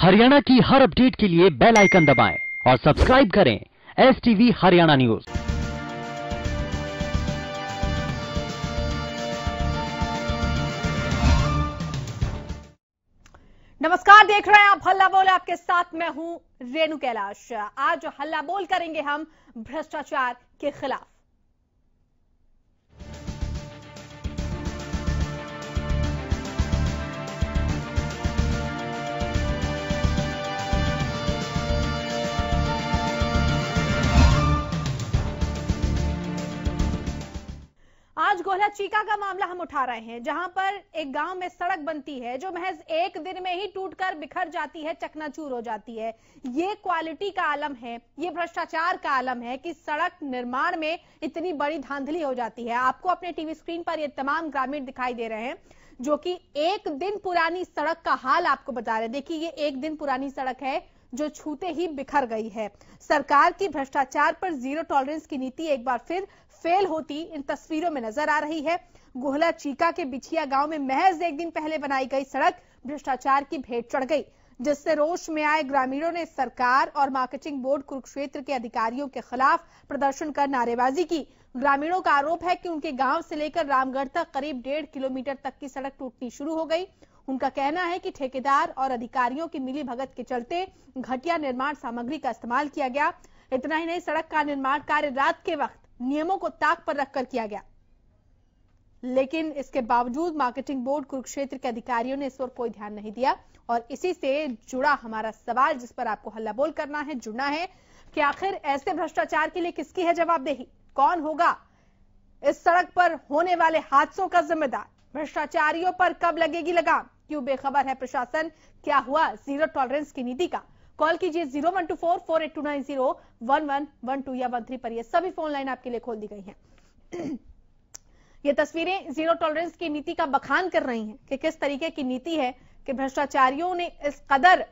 हरियाणा की हर अपडेट के लिए बेल आइकन दबाएं और सब्सक्राइब करें एस टीवी हरियाणा न्यूज नमस्कार देख रहे हैं आप हल्ला बोल आपके साथ मैं हूं रेणु कैलाश आज हल्ला बोल करेंगे हम भ्रष्टाचार के खिलाफ मोहल्ला चीका का मामला हम उठा रहे हैं जहां पर एक गांव में सड़क बनती है जो महज एक दिन में ही टूटकर बिखर जाती है चकनाचूर हो जाती है ये क्वालिटी का आलम है ये भ्रष्टाचार का आलम है कि सड़क निर्माण में इतनी बड़ी धांधली हो जाती है आपको अपने टीवी स्क्रीन पर ये तमाम ग्रामीण दिखाई दे रहे हैं जो कि एक दिन पुरानी सड़क का हाल आपको बता रहे देखिए ये एक दिन पुरानी सड़क है जो छूते ही बिखर गई है सरकार की भ्रष्टाचार पर जीरो टॉलरेंस की नीति एक बार फिर फेल होती इन तस्वीरों में नजर आ रही है गोहला चीका के बिछिया गांव में महज एक दिन पहले बनाई गई सड़क भ्रष्टाचार की भेंट चढ़ गई जिससे रोष में आए ग्रामीणों ने सरकार और मार्केटिंग बोर्ड कुरुक्षेत्र के अधिकारियों के खिलाफ प्रदर्शन कर नारेबाजी की ग्रामीणों का आरोप है कि उनके गांव से लेकर रामगढ़ तक करीब डेढ़ किलोमीटर तक की सड़क टूटनी शुरू हो गई उनका कहना है कि ठेकेदार और अधिकारियों की मिली भगत के चलते घटिया निर्माण सामग्री का इस्तेमाल किया गया इतना ही नहीं सड़क का निर्माण कार्य रात के वक्त नियमों को ताक पर रखकर किया गया लेकिन इसके बावजूद मार्केटिंग बोर्ड कुरुक्षेत्र के अधिकारियों ने इस पर कोई ध्यान नहीं दिया और इसी से जुड़ा हमारा सवाल जिस पर आपको हल्ला बोल करना है जुड़ना है कि आखिर ऐसे भ्रष्टाचार के लिए किसकी है जवाबदेही कौन होगा इस सड़क पर होने वाले हादसों का जिम्मेदार भ्रष्टाचारियों पर कब लगेगी लगाम क्यों बेखबर है प्रशासन क्या हुआ जीरो टॉलरेंस की नीति का कॉल कीजिए zero one two four four eight two nine zero one one one two या वन थ्री पर ये सभी फोन लाइन आपके लिए खोल दी गई हैं ये तस्वीरें जीरो टॉलरेंस की नीति का बखान कर रही हैं कि किस तरीके की नीति है कि भ्रष्टाचारियों ने इस कदर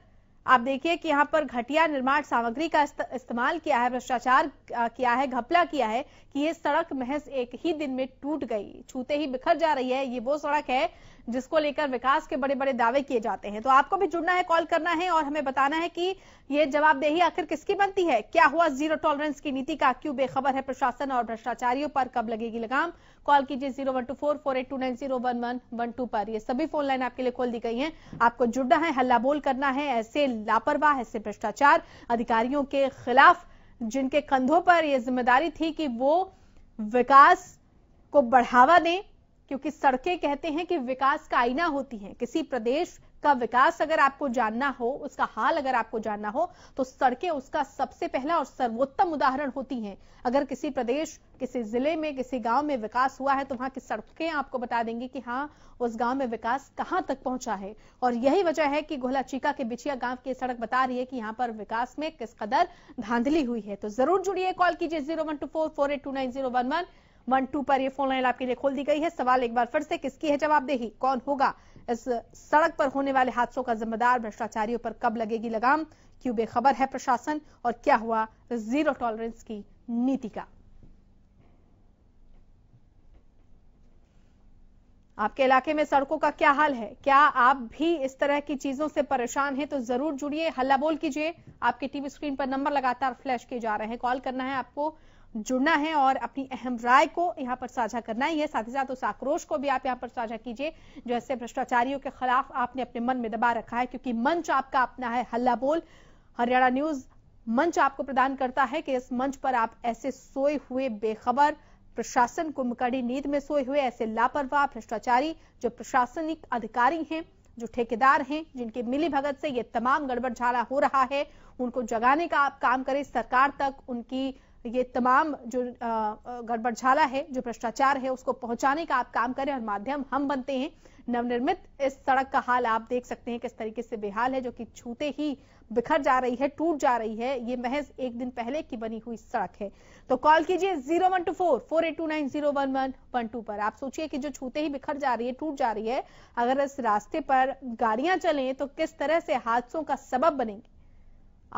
आप देखिए कि यहाँ पर घटिया निर्माण सामग्री का इस्तेमाल किया है भ्रष्टाचार किया है घपला किया है कि ये सड़क महज एक ही दिन में टूट गई छूते ही बिखर जा रही है ये वो सड़क है जिसको लेकर विकास के बड़े बड़े दावे किए जाते हैं तो आपको भी जुड़ना है कॉल करना है और हमें बताना है कि ये जवाबदेही आखिर किसकी बनती है क्या हुआ जीरो टॉलरेंस की नीति का क्यों बेखबर है प्रशासन और भ्रष्टाचारियों पर कब लगेगी लगाम कॉल कीजिए zero one two four four eight two nine zero one one one two पर ये सभी फोन लाइन आपके लिए खोल दी गई है आपको जुड़ना है हल्ला बोल करना है ऐसे लापरवाह ऐसे भ्रष्टाचार अधिकारियों के खिलाफ जिनके कंधों पर यह जिम्मेदारी थी कि वो विकास को बढ़ावा दें क्योंकि सड़कें कहते हैं कि विकास का आईना होती हैं किसी प्रदेश का विकास अगर आपको जानना हो उसका हाल अगर आपको जानना हो तो सड़कें उसका सबसे पहला और सर्वोत्तम उदाहरण होती हैं अगर किसी प्रदेश किसी जिले में किसी गांव में विकास हुआ है तो वहां की सड़कें आपको बता देंगी कि हाँ उस गांव में विकास कहां तक पहुंचा है और यही वजह है कि गोला चीका के बिछिया गांव की सड़क बता रही है कि यहाँ पर विकास में किस कदर धांधली हुई है तो जरूर जुड़िए कॉल कीजिए zero one two four four eight two nine zero one one one two पर यह फोन लाइन आपके लिए खोल दी गई है सवाल एक बार फिर से किसकी है जवाबदेही कौन होगा इस सड़क पर होने वाले हादसों का जिम्मेदार भ्रष्टाचारियों पर कब लगेगी लगाम क्यों बेखबर है प्रशासन और क्या हुआ जीरो टॉलरेंस की नीति का आपके इलाके में सड़कों का क्या हाल है क्या आप भी इस तरह की चीजों से परेशान हैं तो जरूर जुड़िए हल्ला बोल कीजिए आपके टीवी स्क्रीन पर नंबर लगातार फ्लैश किए जा रहे हैं कॉल करना है आपको जुड़ना है और अपनी अहम राय को यहाँ पर साझा करना ही है साथ ही साथ उस आक्रोश को भी आप यहाँ पर साझा कीजिए जो ऐसे भ्रष्टाचारियों के खिलाफ आपने अपने मन में दबा रखा है क्योंकि मंच आपका अपना है हल्ला बोल हरियाणा न्यूज मंच आपको प्रदान करता है कि इस मंच पर आप ऐसे सोए हुए बेखबर प्रशासन मकड़ी नींद में सोए हुए ऐसे लापरवाह भ्रष्टाचारी जो प्रशासनिक अधिकारी हैं जो ठेकेदार हैं जिनके मिली भगत से ये तमाम गड़बड़झाला हो रहा है उनको जगाने का आप काम करें सरकार तक उनकी ये तमाम जो गड़बड़झाला है जो भ्रष्टाचार है उसको पहुंचाने का आप काम करें और माध्यम हम बनते हैं नवनिर्मित इस सड़क का हाल आप देख सकते हैं किस तरीके से बेहाल है जो कि छूते ही बिखर जा रही है टूट जा रही है ये महज एक दिन पहले की बनी हुई सड़क है तो कॉल कीजिए zero one two four four eight two nine zero one one one two पर आप सोचिए कि जो छूते ही बिखर जा रही है टूट जा रही है अगर इस रास्ते पर गाड़ियां चलें तो किस तरह से हादसों का सबब बनेंगे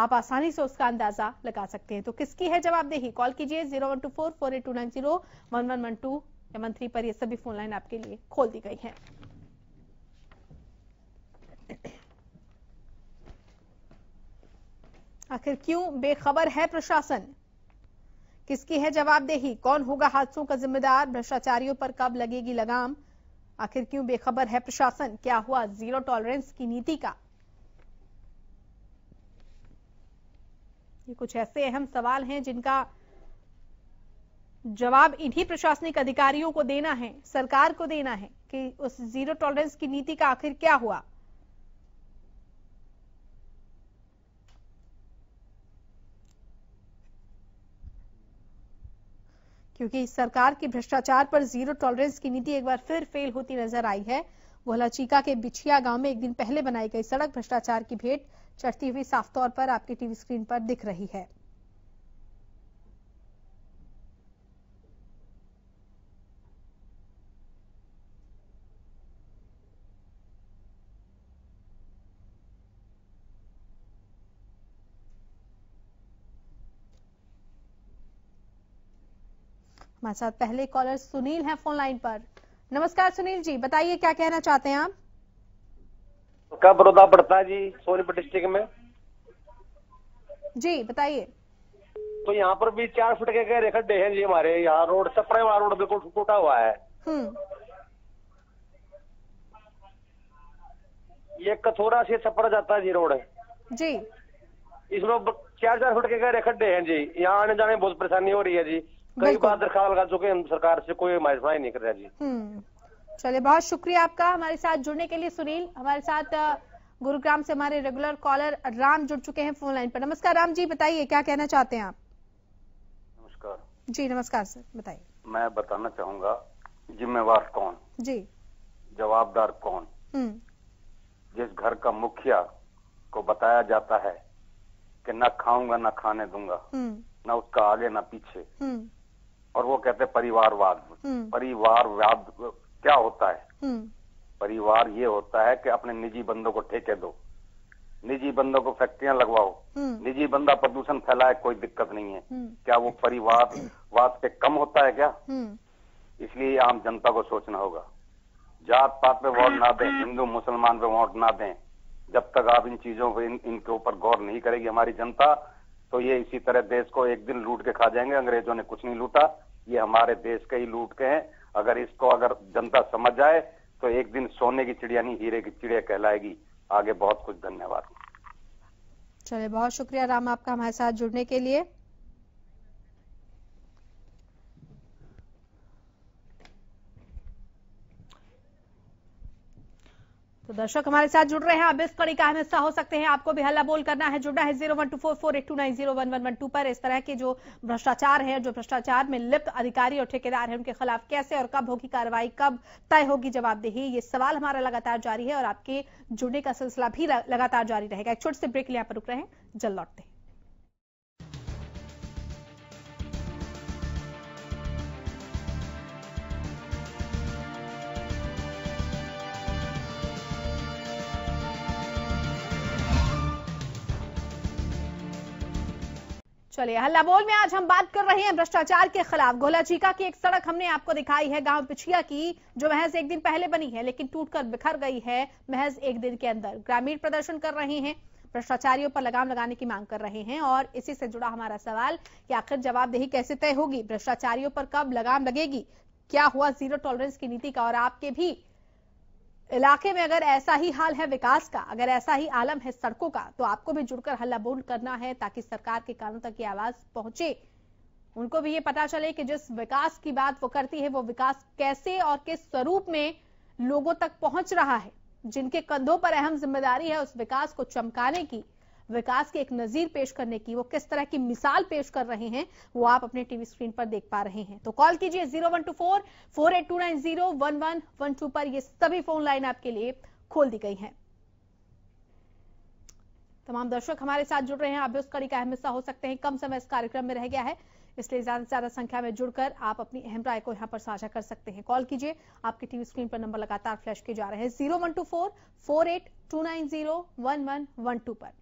आप आसानी से उसका अंदाजा लगा सकते हैं तो किसकी है जवाबदेही कॉल कीजिए zero one two four four eight two nine zero one one one two या वन थ्री पर ये सभी फोन लाइन आपके लिए खोल दी गई है आखिर क्यों बेखबर है प्रशासन किसकी है जवाबदेही कौन होगा हादसों का जिम्मेदार भ्रष्टाचारियों पर कब लगेगी लगाम आखिर क्यों बेखबर है प्रशासन क्या हुआ जीरो टॉलरेंस की नीति का ये कुछ ऐसे अहम सवाल हैं जिनका जवाब इन्हीं प्रशासनिक अधिकारियों को देना है सरकार को देना है कि उस जीरो टॉलरेंस की नीति का आखिर क्या हुआ क्योंकि सरकार की भ्रष्टाचार पर जीरो टॉलरेंस की नीति एक बार फिर फेल होती नजर आई है चीका के बिछिया गांव में एक दिन पहले बनाई गई सड़क भ्रष्टाचार की भेंट चढ़ती हुई साफ तौर पर आपकी टीवी स्क्रीन पर दिख रही है हमारे साथ पहले कॉलर सुनील है फोन लाइन पर नमस्कार सुनील जी बताइए क्या कहना चाहते हैं आप आपका बड़ौदा पड़ता है जी सोनीपत डिस्ट्रिक्ट में जी बताइए तो यहाँ पर भी चार फुट के गहरे खड्डे हैं जी हमारे यहाँ रोड सपड़े वाला रोड बिल्कुल टूटा हुआ है हम्म। ये कथोरा से छपड़ा जाता है जी रोड जी इसमें चार चार फुट के गहरे खड्डे हैं जी यहाँ आने जाने में बहुत परेशानी हो रही है जी कई बार दरखास्त लगा चुके हैं सरकार से कोई हमारी नहीं कर रहा जी हम्म। चलिए बहुत शुक्रिया आपका हमारे साथ जुड़ने के लिए सुनील हमारे साथ गुरुग्राम से हमारे रेगुलर कॉलर राम जुड़ चुके हैं फोन लाइन पर नमस्कार राम जी बताइए क्या कहना चाहते हैं आप नमस्कार जी नमस्कार सर बताइए मैं बताना चाहूंगा जिम्मेवार कौन जी जवाबदार कौन हम्म। जिस घर का मुखिया को बताया जाता है कि ना खाऊंगा ना खाने दूंगा हम्म। ना उसका आगे ना पीछे हम्म। और वो कहते परिवारवाद परिवारवाद क्या होता है हम्म। परिवार ये होता है कि अपने निजी बंदों को ठेके दो निजी बंदों को फैक्ट्रियां लगवाओ हम्म। निजी बंदा प्रदूषण फैलाए कोई दिक्कत नहीं है हम्म। क्या वो परिवार वाद से कम होता है क्या इसलिए आम जनता को सोचना होगा जात पात पे वोट ना दें हिंदू मुसलमान पे वोट ना दें जब तक आप इन चीजों पर इन, इनके ऊपर गौर नहीं करेगी हमारी जनता तो ये इसी तरह देश को एक दिन लूट के खा जाएंगे अंग्रेजों ने कुछ नहीं लूटा ये हमारे देश के ही लूट के हैं अगर इसको अगर जनता समझ जाए तो एक दिन सोने की चिड़िया नहीं हीरे की चिड़िया कहलाएगी आगे बहुत कुछ धन्यवाद चलिए बहुत शुक्रिया राम आपका हमारे साथ जुड़ने के लिए तो दर्शक हमारे साथ जुड़ रहे हैं अब इस कड़ी का अहम हिस्सा हो सकते हैं आपको भी हल्ला बोल करना है जुड़ना है zero one two four four eight two nine zero one one one two पर इस तरह के जो भ्रष्टाचार है जो भ्रष्टाचार में लिप्त अधिकारी और ठेकेदार है उनके खिलाफ कैसे और कब होगी कार्रवाई कब तय होगी जवाबदेही ये सवाल हमारा लगातार जारी है और आपके जुड़ने का सिलसिला भी लगातार जारी रहेगा एक छोटे से ब्रेक लिए पर रुक रहे हैं जल्द लौटते हैं चलिए हल्लाबोल में आज हम बात कर रहे हैं भ्रष्टाचार के खिलाफ गोलाचीका की एक सड़क हमने आपको दिखाई है गांव पिछिया की जो महज एक दिन पहले बनी है लेकिन टूटकर बिखर गई है महज एक दिन के अंदर ग्रामीण प्रदर्शन कर रहे हैं भ्रष्टाचारियों पर लगाम लगाने की मांग कर रहे हैं और इसी से जुड़ा हमारा सवाल कि आखिर जवाबदेही कैसे तय होगी भ्रष्टाचारियों पर कब लगाम लगेगी क्या हुआ जीरो टॉलरेंस की नीति का और आपके भी इलाके में अगर ऐसा ही हाल है विकास का अगर ऐसा ही आलम है सड़कों का तो आपको भी जुड़कर हल्ला बोल करना है ताकि सरकार के कानों तक ये आवाज पहुंचे उनको भी ये पता चले कि जिस विकास की बात वो करती है वो विकास कैसे और किस स्वरूप में लोगों तक पहुंच रहा है जिनके कंधों पर अहम जिम्मेदारी है उस विकास को चमकाने की विकास की एक नजीर पेश करने की वो किस तरह की मिसाल पेश कर रहे हैं वो आप अपने टीवी स्क्रीन पर देख पा रहे हैं तो कॉल कीजिए zero one two four four eight two nine zero one one one two पर ये सभी फोन लाइन आपके लिए खोल दी गई है तमाम दर्शक हमारे साथ जुड़ रहे हैं आप भी उस कड़ी का अहम हिस्सा हो सकते हैं कम समय इस कार्यक्रम में रह गया है इसलिए ज्यादा से ज्यादा संख्या में जुड़कर आप अपनी अहम राय को यहां पर साझा कर सकते हैं कॉल कीजिए आपके टीवी स्क्रीन पर नंबर लगातार फ्लैश किए जा रहे हैं zero one two four four eight two nine zero one one one two पर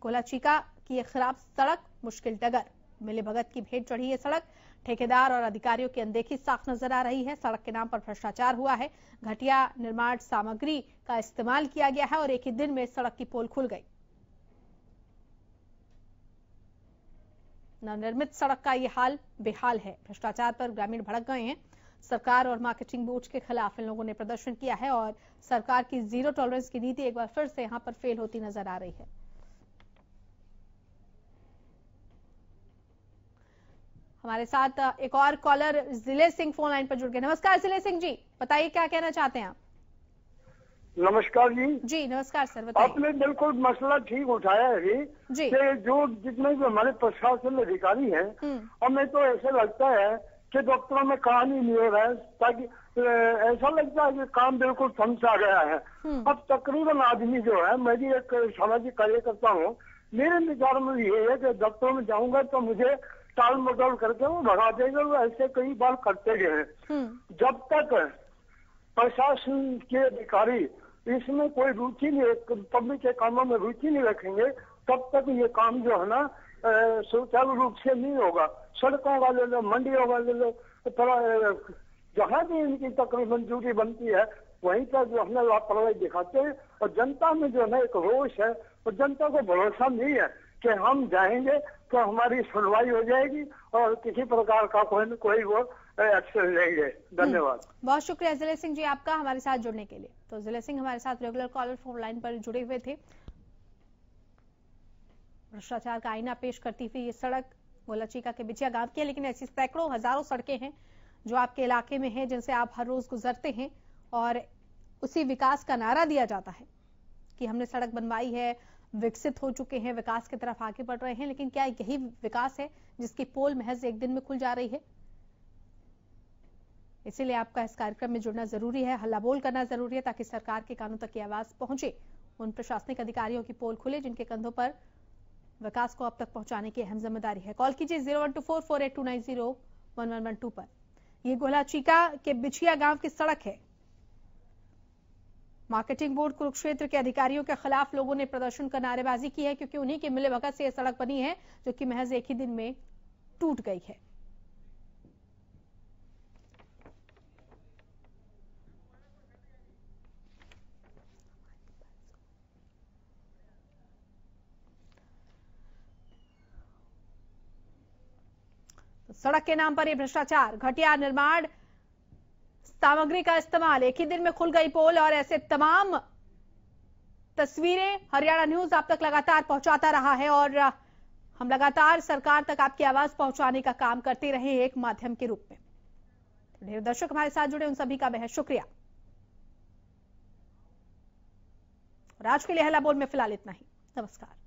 कोलाचीका की एक खराब सड़क मुश्किल डगर मिले भगत की भेंट चढ़ी है सड़क ठेकेदार और अधिकारियों की अनदेखी साफ नजर आ रही है सड़क के नाम पर भ्रष्टाचार हुआ है घटिया निर्माण सामग्री का इस्तेमाल किया गया है और एक ही दिन में सड़क की पोल खुल गई नवनिर्मित सड़क का ये हाल बेहाल है भ्रष्टाचार पर ग्रामीण भड़क गए हैं सरकार और मार्केटिंग बोर्ड के खिलाफ इन लोगों ने प्रदर्शन किया है और सरकार की जीरो टॉलरेंस की नीति एक बार फिर से यहाँ पर फेल होती नजर आ रही है हमारे साथ एक और कॉलर जिले सिंह फोन लाइन पर जुड़ गए नमस्कार जिले सिंह जी बताइए क्या कहना चाहते हैं आप नमस्कार जी जी नमस्कार सर बताइए आपने बिल्कुल मसला ठीक उठाया है जी कि जो जितने भी हमारे प्रशासन अधिकारी हैं हम्म। हमें तो ऐसा लगता है कि डॉक्टरों में काम ही नहीं हो रहा है ताकि ऐसा लगता है कि काम बिल्कुल थमसा गया है हम्म। अब तकरीबन आदमी जो है मैं भी एक सामाजिक कार्यकर्ता हूँ मेरे विचार में ये है कि डॉक्टरों में जाऊंगा तो मुझे टाल मटोल करके वो भगा देंगे वो ऐसे कई बार करते गए हम्म। जब तक प्रशासन के अधिकारी इसमें कोई रुचि नहीं पब्लिक के कामों में रुचि नहीं रखेंगे तब तक ये काम जो है ना सुचारू रूप से नहीं होगा सड़कों वाले लो मंडियों वाले लो जहाँ भी इनकी तकरीबन ड्यूटी बनती है वहीं पर जो है लापरवाही दिखाते हैं और जनता में जो है एक रोष है और जनता को भरोसा नहीं है कि हम जाएंगे तो हमारी सुनवाई हो जाएगी और किसी प्रकार का कोई कोई वो एक्शन लेंगे हम्म। धन्यवाद बहुत शुक्रिया जिले सिंह जी आपका हमारे साथ जुड़ने के लिए तो जिले सिंह हमारे साथ रेगुलर कॉलर फोन लाइन पर जुड़े हुए थे भ्रष्टाचार का आईना पेश करती हुई ये सड़क गोलाचीका के बिचिया गांव की है लेकिन ऐसी सैकड़ों हजारों सड़कें हैं जो आपके इलाके में हैं जिनसे आप हर रोज गुजरते हैं और उसी विकास का नारा दिया जाता है कि हमने सड़क बनवाई है विकसित हो चुके हैं विकास की तरफ आगे बढ़ रहे हैं लेकिन क्या यही विकास है जिसकी पोल महज एक दिन में खुल जा रही है इसीलिए आपका इस कार्यक्रम में जुड़ना जरूरी है हल्ला बोल करना जरूरी है ताकि सरकार के कानों तक की आवाज पहुंचे उन प्रशासनिक अधिकारियों की पोल खुले जिनके कंधों पर विकास को अब तक पहुंचाने की अहम जिम्मेदारी है कॉल कीजिए zero one two four four eight two nine zero one one one two पर यह गोलाचीका के बिछिया गांव की सड़क है मार्केटिंग बोर्ड कुरुक्षेत्र के अधिकारियों के खिलाफ लोगों ने प्रदर्शन कर नारेबाजी की है क्योंकि उन्हीं के मिले भगत से यह सड़क बनी है जो कि महज एक ही दिन में टूट गई है सड़क के नाम पर यह भ्रष्टाचार घटिया निर्माण सामग्री का इस्तेमाल एक ही दिन में खुल गई पोल और ऐसे तमाम तस्वीरें हरियाणा न्यूज आप तक लगातार पहुंचाता रहा है और हम लगातार सरकार तक आपकी आवाज पहुंचाने का काम करते रहे एक माध्यम के रूप में ढेर दर्शक हमारे साथ जुड़े उन सभी का बेहद शुक्रिया राज के लिए हला बोल में फिलहाल इतना ही नमस्कार